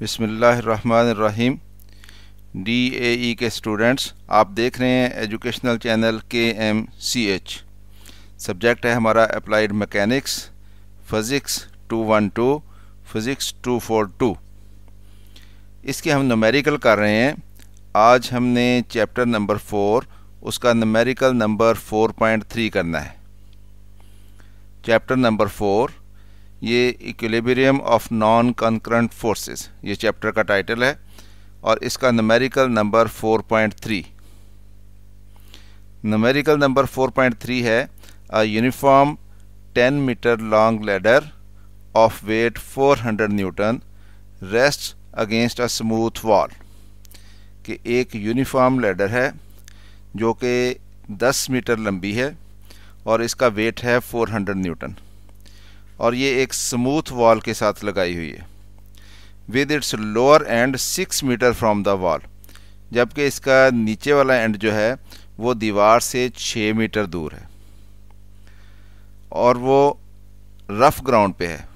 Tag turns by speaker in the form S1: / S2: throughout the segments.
S1: बिसमीम D A ई के students आप देख रहे हैं एजुकेशनल चैनल के एम सी एच सब्जेक्ट है हमारा applied mechanics physics two one two physics two four two इसके हम नमेरिकल कर रहे हैं आज हमने चैप्टर नंबर फोर उसका numerical number four point three करना है चैप्टर नंबर फोर ये equilibrium of non concurrent forces ये चैप्टर का टाइटल है और इसका नमेरिकल नंबर 4.3 नमेरिकल नंबर 4.3 है a uniform 10 metre long ladder of weight 400 newton rest against a smooth wall कि एक यूनिफॉर्म लेडर है जो कि 10 मीटर लंबी है और इसका वेट है 400 न्यूटन और ये एक स्मूथ वॉल के साथ लगाई हुई है with its lower end six metre from the wall जबकि इसका नीचे वाला एंड जो है वो दीवार से छः मीटर दूर है और वो रफ ग्राउंड पे है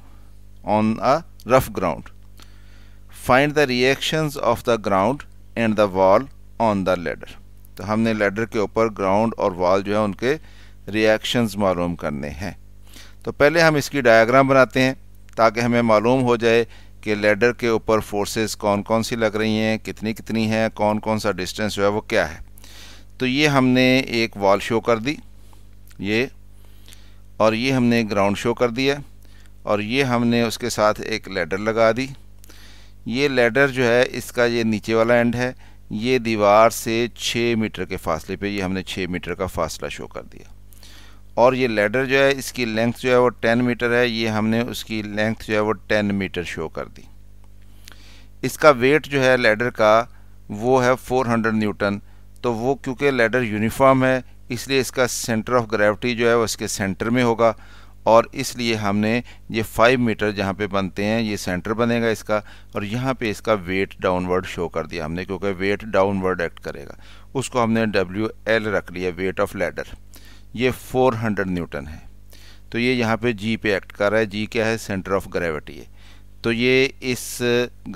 S1: on a rough ground find the reactions of the ground and the wall on the ladder तो हमने लेडर के ऊपर ग्राउंड और वॉल जो है उनके रिएक्शंस मालूम करने हैं तो पहले हम इसकी डायग्राम बनाते हैं ताकि हमें मालूम हो जाए कि लेडर के ऊपर फोर्सेस कौन कौन सी लग रही हैं कितनी कितनी हैं कौन कौन सा डिस्टेंस जो है वो क्या है तो ये हमने एक वॉल शो कर दी ये और ये हमने ग्राउंड शो कर दिया और ये हमने उसके साथ एक लेडर लगा दी ये लेडर जो है इसका ये नीचे वाला एंड है ये दीवार से छः मीटर के फासले पे ये हमने छः मीटर का फासला शो कर दिया और ये लेडर जो है इसकी लेंथ जो है वो टेन मीटर है ये हमने उसकी लेंथ जो है वो टेन मीटर शो कर दी इसका वेट जो है लेडर का वो है फोर हंड्रेड न्यूटन तो वो क्योंकि लेडर यूनिफॉर्म है इसलिए इसका सेंटर ऑफ ग्रेविटी जो है वो इसके सेंटर में होगा और इसलिए हमने ये फाइव मीटर जहाँ पे बनते हैं ये सेंटर बनेगा इसका और यहाँ पे इसका वेट डाउनवर्ड शो कर दिया हमने क्योंकि वेट डाउनवर्ड एक्ट करेगा उसको हमने डब्ल्यू एल रख लिया वेट ऑफ लेडर ये 400 न्यूटन है तो ये यहाँ पे जी पे एक्ट कर रहा है जी क्या है सेंटर ऑफ ग्रेविटी है तो ये इस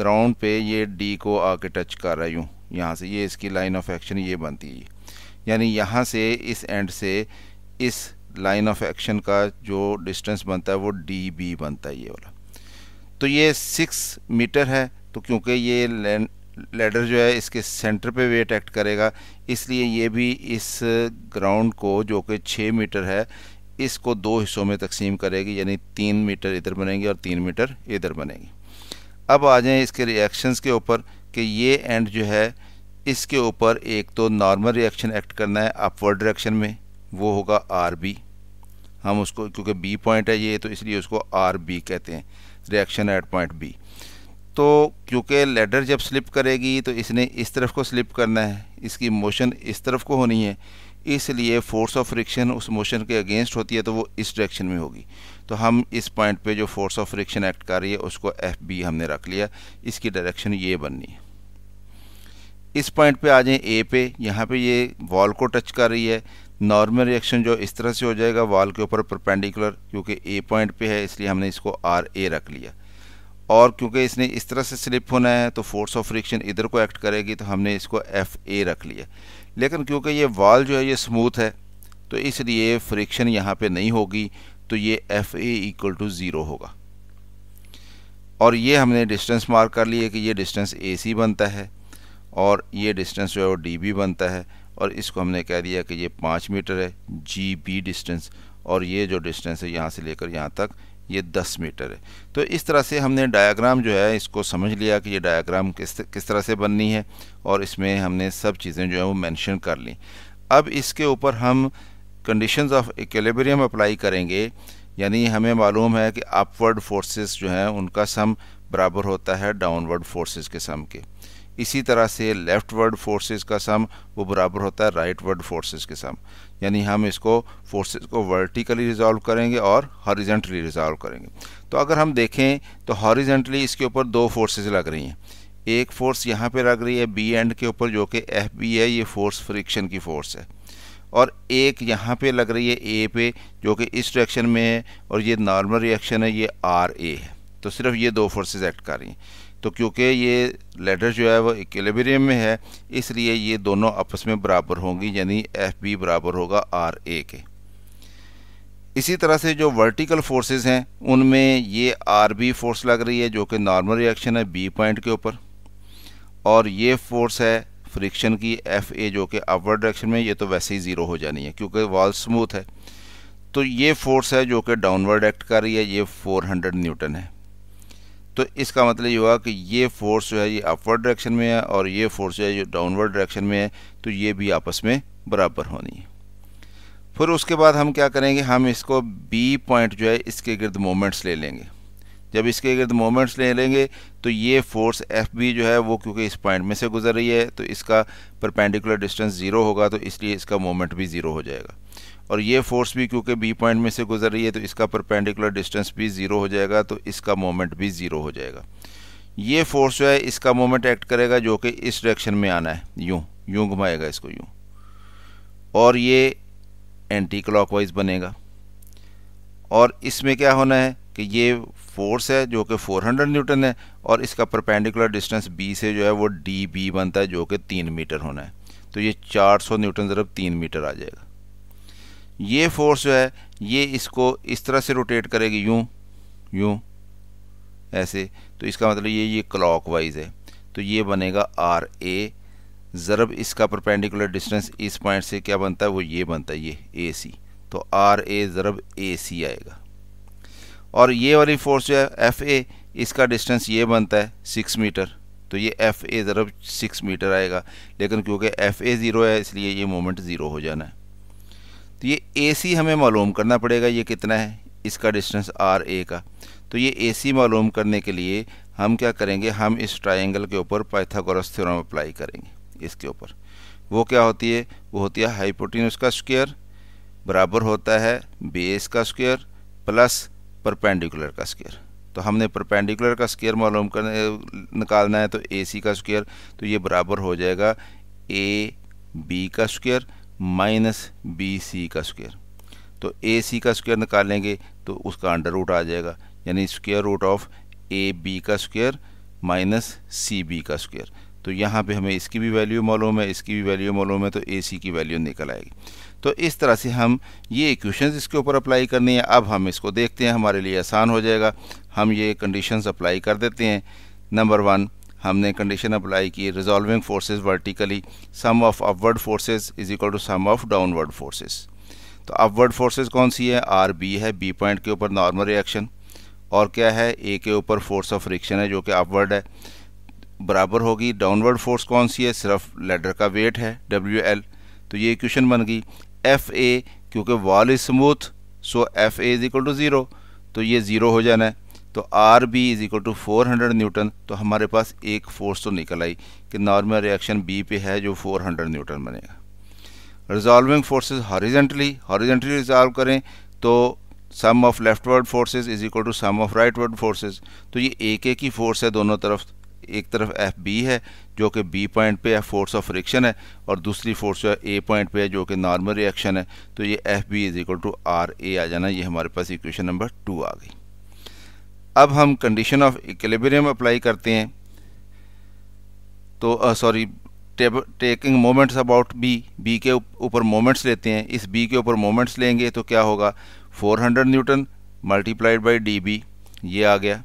S1: ग्राउंड पे ये डी को आके टच कर रहा है यूँ यहाँ से ये इसकी लाइन ऑफ एक्शन ये बनती है यानी यहाँ से इस एंड से इस लाइन ऑफ एक्शन का जो डिस्टेंस बनता है वो डी बी बनता है ये वाला तो ये सिक्स मीटर है तो क्योंकि ये लेडर जो है इसके सेंटर पे वेट एक्ट करेगा इसलिए ये भी इस ग्राउंड को जो कि छः मीटर है इसको दो हिस्सों में तकसीम करेगी यानी तीन मीटर इधर बनेगी और तीन मीटर इधर बनेगी अब आ जाएँ इसके रिएक्शंस के ऊपर कि ये एंड जो है इसके ऊपर एक तो नॉर्मल रिएक्शन एक्ट करना है अपवर्ड डायरेक्शन में वो होगा आर बी हम उसको क्योंकि बी पॉइंट है ये तो इसलिए उसको आर बी कहते हैं रिएक्शन एट पॉइंट बी तो क्योंकि लेडर जब स्लिप करेगी तो इसने इस तरफ को स्लिप करना है इसकी मोशन इस तरफ को होनी है इसलिए फोर्स ऑफ फ्रिक्शन उस मोशन के अगेंस्ट होती है तो वो इस डायरेक्शन में होगी तो हम इस पॉइंट पे जो फोर्स ऑफ फ्रिक्शन एक्ट कर रही है उसको एफ बी हमने रख लिया इसकी डायरेक्शन ये बननी है इस पॉइंट पे आ जाएँ ए पे यहाँ पे ये वॉल को टच कर रही है नॉर्मल रिएक्शन जो इस तरह से हो जाएगा वॉल के ऊपर परपेंडिकुलर क्योंकि ए पॉइंट पे है इसलिए हमने इसको आर ए रख लिया और क्योंकि इसने इस तरह से स्लिप होना है तो फोर्स ऑफ फ्रिक्शन इधर को एक्ट करेगी तो हमने इसको एफ ए रख लिया लेकिन क्योंकि ये वाल जो है ये स्मूथ है तो इसलिए फ्रिक्शन यहाँ पे नहीं होगी तो ये F A equal to zero होगा और ये हमने डिस्टेंस मार्क कर लिया कि ये डिस्टेंस ए सी बनता है और ये डिस्टेंस जो है वो डी बी बनता है और इसको हमने कह दिया कि ये पाँच मीटर है जी बी डिस्टेंस और ये जो डिस्टेंस है यहाँ से लेकर यहाँ तक ये 10 मीटर है तो इस तरह से हमने डायग्राम जो है इसको समझ लिया कि ये डायग्राम किस किस तरह से बननी है और इसमें हमने सब चीज़ें जो है वो मैंशन कर ली अब इसके ऊपर हम कंडीशन ऑफ इक्विलिब्रियम अप्लाई करेंगे यानी हमें मालूम है कि अपवर्ड फोर्सेस जो हैं उनका सम बराबर होता है डाउनवर्ड फोर्सेस के सम के इसी तरह से लेफ्ट वर्ड फोर्सेस का सम वो बराबर होता है राइट वर्ड फोर्सेस के सम यानी हम इसको फोर्सेस को वर्टिकली रिजॉल्व करेंगे और हॉरिजेंटली रिजॉल्व करेंगे तो अगर हम देखें तो हॉरिजेंटली इसके ऊपर दो फोर्सेज लग रही हैं एक फोर्स यहाँ पे लग रही है बी एंड के ऊपर जो कि एफ बी है ये फोर्स फ्रिक्शन की फोर्स है और एक यहाँ पे लग रही है ए पे जो कि इस डायरेक्शन में है और ये नॉर्मल रिएक्शन है ये आर ए है तो सिर्फ ये दो फोर्सेज एक्ट कर रही हैं तो क्योंकि ये लेटर जो है वो इक्लेबेरियम में है इसलिए ये दोनों आपस में बराबर होंगी यानी एफ बी बराबर होगा आर ए के इसी तरह से जो वर्टिकल फोर्सेस हैं उनमें ये आर बी फोर्स लग रही है जो कि नॉर्मल रिएक्शन है बी पॉइंट के ऊपर और ये फोर्स है फ्रिक्शन की एफ ए जो कि अपवर्ड डायरेक्शन में ये तो वैसे ही ज़ीरो हो जानी है क्योंकि वॉल स्मूथ है तो ये फोर्स है जो कि डाउनवर्ड एक्ट कर रही है ये 400 न्यूटन है तो इसका मतलब ये हुआ कि ये फोर्स जो है ये अपवर्ड डायरेक्शन में है और ये फोर्स जो है ये डाउनवर्ड डायरेक्शन में है तो ये भी आपस में बराबर होनी है फिर उसके बाद हम क्या करेंगे हम इसको बी पॉइंट जो है इसके गिर्द मोमेंट्स ले लेंगे जब इसके गिर्द मोमेंट्स ले लेंगे तो ये फोर्स एफ बी जो है वो क्योंकि इस पॉइंट में से गुजर रही है तो इसका परपेंडिकुलर डिस्टेंस ज़ीरो होगा तो इसलिए इसका मोमेंट भी ज़ीरो हो जाएगा और ये फोर्स भी क्योंकि बी पॉइंट में से गुजर रही है तो इसका परपेंडिकुलर डिस्टेंस भी ज़ीरो हो जाएगा तो इसका मोमेंट भी ज़ीरो हो जाएगा ये फोर्स जो है इसका मोमेंट एक्ट करेगा जो कि इस डायरेक्शन में आना है यूँ यूँ घुमाएगा इसको यूँ और ये एंटी वाइज बनेगा और इसमें क्या होना है कि ये फोर्स है जो कि 400 न्यूटन है और इसका परपेंडिकुलर डिस्टेंस बी से जो है वो डी बी बनता है जो कि तीन मीटर होना है तो ये 400 न्यूटन ज़रब तीन मीटर आ जाएगा ये फोर्स जो है ये इसको इस तरह से रोटेट करेगी यूँ यूं ऐसे तो इसका मतलब ये ये क्लॉक वाइज है तो ये बनेगा आर ए ज़रब इसका परपेंडिकुलर डिस्टेंस इस पॉइंट से क्या बनता है वो ये बनता है ये ए सी तो आर ए ज़रब ए सी आएगा और ये वाली फोर्स जो है एफ़ ए इसका डिस्टेंस ये बनता है सिक्स मीटर तो ये एफ़ ए ज़रब सिक्स मीटर आएगा लेकिन क्योंकि एफ़ ए ज़ीरो है इसलिए ये मोमेंट ज़ीरो हो जाना है तो ये ए सी हमें मालूम करना पड़ेगा ये कितना है इसका डिस्टेंस आर ए का तो ये ए सी मालूम करने के लिए हम क्या करेंगे हम इस ट्राइंगल के ऊपर पाइथागोरस थ्योरम अप्लाई करेंगे इसके ऊपर वो क्या होती है वो होती है हाइपोटिनस का स्क्वायर बराबर होता है बेस का स्क्वायर प्लस परपेंडिकुलर का स्क्वायर तो हमने परपेंडिकुलर का स्क्वायर मालूम करने निकालना है तो ए सी का स्क्वायर तो ये बराबर हो जाएगा ए बी का स्क्वायर माइनस बी सी का स्क्वेयर तो ए सी का स्क्वेयर निकालेंगे तो उसका अंडर रूट आ जाएगा यानी square root of A B का स्क्वेयर माइनस सी बी का स्क्वायर तो यहाँ पे हमें इसकी भी वैल्यू मालूम है इसकी भी वैल्यू मालूम है तो ए सी की वैल्यू निकल आएगी तो इस तरह से हम ये इक्वेशंस इसके ऊपर अप्लाई करनी है अब हम इसको देखते हैं हमारे लिए आसान हो जाएगा हम ये कंडीशंस अप्लाई कर देते हैं नंबर वन हमने कंडीशन अप्लाई की resolving forces vertically sum of upward forces is equal to sum of downward forces तो अपवर्ड फोर्सेस कौन सी है आर बी है बी पॉइंट के ऊपर नॉर्मल रिएक्शन और क्या है ए के ऊपर फोर्स ऑफ रिक्शन है जो कि अपवर्ड है बराबर होगी डाउनवर्ड फोर्स कौन सी है सिर्फ लेडर का वेट है डब्ल्यू एल तो ये इक्वेशन बन गई एफ ए क्योंकि wall is smooth so F A is equal to zero तो ये ज़ीरो हो जाना है तो R B is equal to four hundred newton तो हमारे पास एक फोर्स तो निकल आई कि नॉर्मल रिएक्शन बी पे है जो फोर हंड्रेड न्यूटन बनेगा resolving forces horizontally horizontally resolve करें तो sum of ward forces is equal to sum of ward forces तो ये एक एक ही फोर्स है दोनों तरफ एक तरफ एफ बी है जो कि बी पॉइंट पे है फोर्स ऑफ रिएक्शन है और दूसरी फोर्स जो है ए पॉइंट पे है जो कि नॉर्मल रिएक्शन है तो ये F B is equal to R A आ जाना ये हमारे पास इक्वेशन नंबर टू आ गई अब हम कंडीशन ऑफ इक्लेबरियम अप्लाई करते हैं तो sorry taking moments about B B के ऊपर मोमेंट्स लेते हैं इस बी के ऊपर मोमेंट्स लेंगे तो क्या होगा 400 newton multiplied by D B ये आ गया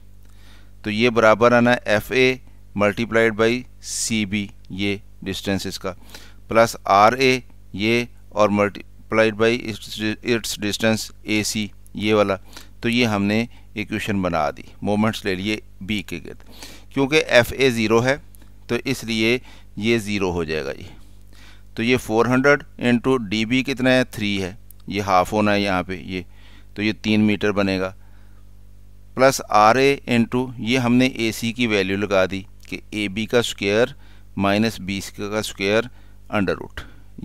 S1: तो ये बराबर आना F A multiplied by C B ये डिस्टेंस इसका प्लस आर ए ये और multiplied by its distance A C ये वाला तो ये हमने इक्वेशन बना दी मोमेंट्स ले लिए बी के गर्द क्योंकि एफ ए ज़ीरो है तो इसलिए ये ज़ीरो हो जाएगा ये तो ये 400 हंड्रेड इंटू डी बी कितना है थ्री है ये हाफ होना है यहाँ पे ये तो ये तीन मीटर बनेगा प्लस आर ए इंटू ये हमने ए सी की वैल्यू लगा दी कि ए बी का स्क्वेयर माइनस बी सी का स्क्वेयर अंडर रूट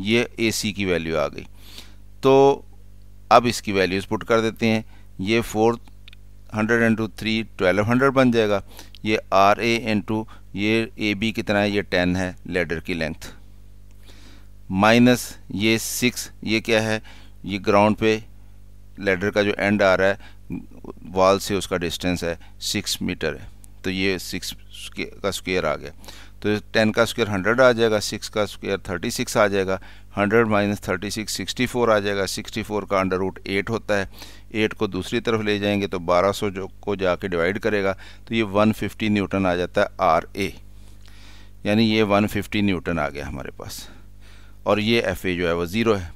S1: ये ए सी की वैल्यू आ गई तो अब इसकी वैल्यूज़ पुट कर देते हैं ये four hundred into three twelve hundred बन जाएगा ये आर ए इंटू ये ए बी कितना है ये टेन है लेडर की लेंथ माइनस ये सिक्स ये क्या है ये ग्राउंड पे लेडर का जो एंड आ रहा है वॉल से उसका डिस्टेंस है सिक्स मीटर है तो ये सिक्स का स्क्वेयर आ गया तो टेन का स्क्वेयर हंड्रेड आ जाएगा सिक्स का स्क्वेयर थर्टी सिक्स आ जाएगा hundred minus thirty six sixty four आ जाएगा सिक्सटी फोर का अंडर रूट एट होता है एट को दूसरी तरफ ले जाएंगे तो बारह सौ जो को जाके डिवाइड करेगा तो ये वन फिफ्टी न्यूटन आ जाता है आर ए यानी ये वन फिफ्टी न्यूटन आ गया हमारे पास और ये एफ ए जो है वो ज़ीरो है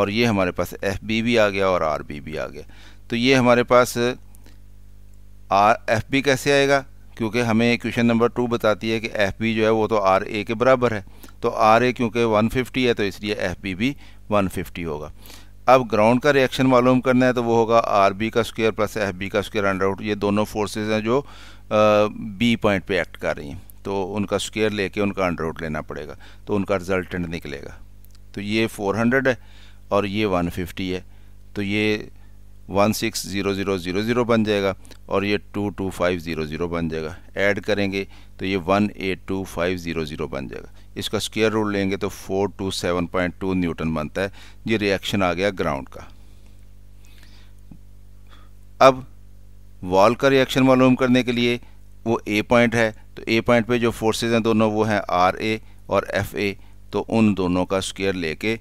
S1: और ये हमारे पास एफ बी भी आ गया और आर बी भी आ गया तो ये हमारे पास आर एफ बी कैसे आएगा क्योंकि हमें क्वेश्चन नंबर टू बताती है कि एफ बी जो है वो तो आर ए के बराबर है तो आर ए क्योंकि 150 है तो इसलिए एफ बी भी 150 होगा अब ग्राउंड का रिएक्शन मालूम करना है तो वो होगा आर बी का स्क्वायर प्लस एफ बी का स्क्वायर अंडर आउट ये दोनों फोर्सेज हैं जो बी पॉइंट पे एक्ट कर रही हैं तो उनका स्क्वायर लेके उनका अंडर आउट लेना पड़ेगा तो उनका रिजल्टेंट निकलेगा तो ये 400 है और ये 150 है तो ये one six zero zero zero zero बन जाएगा और ये two two five zero zero बन जाएगा ऐड करेंगे तो ये one eight two five zero zero बन जाएगा इसका स्केयर रूल लेंगे तो four two seven point two newton बनता है ये रिएक्शन आ गया ग्राउंड का अब वॉल का रिएक्शन मालूम करने के लिए वो ए पॉइंट है तो ए पॉइंट पे जो फोर्सेज हैं दोनों वो हैं आर ए और एफ ए तो उन दोनों का स्केयर लेके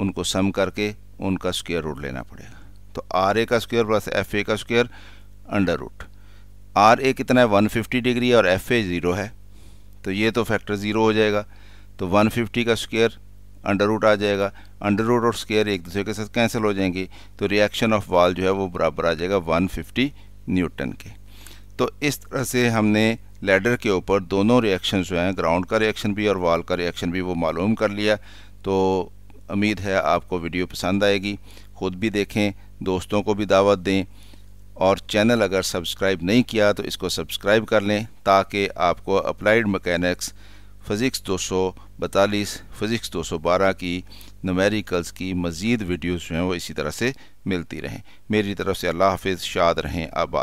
S1: उनको सम करके उनका स्केयर रूट लेना पड़ेगा तो आर ए का स्क्वेयर प्लस एफ ए का square under root R A कितना है 150 डिग्री और एफ ए ज़ीरो है तो ये तो फैक्टर ज़ीरो हो जाएगा तो 150 का स्क्वेयर अंडर रूट आ जाएगा अंडर रूट और स्केयर एक दूसरे के साथ कैंसिल हो जाएंगी तो रिएक्शन ऑफ वाल जो है वो बराबर आ जाएगा 150 न्यूटन के तो इस तरह से हमने लेडर के ऊपर दोनों रिएक्शन जो हैं ग्राउंड का रिएक्शन भी और वाल का रिएक्शन भी वो मालूम कर लिया तो उम्मीद है आपको वीडियो पसंद आएगी ख़ुद भी देखें दोस्तों को भी दावत दें और चैनल अगर सब्सक्राइब नहीं किया तो इसको सब्सक्राइब कर लें ताकि आपको अप्लाइड मकैनिक्स फ़िज़िक्स दो सौ बतालीस फ़िज़िक्स दो सौ बारह की नमेरिकल्स की मज़ीद वीडियोज़ जो हैं वो इसी तरह से मिलती रहें मेरी तरफ से अल्लाह हाफिज़ शाद रहें आबाद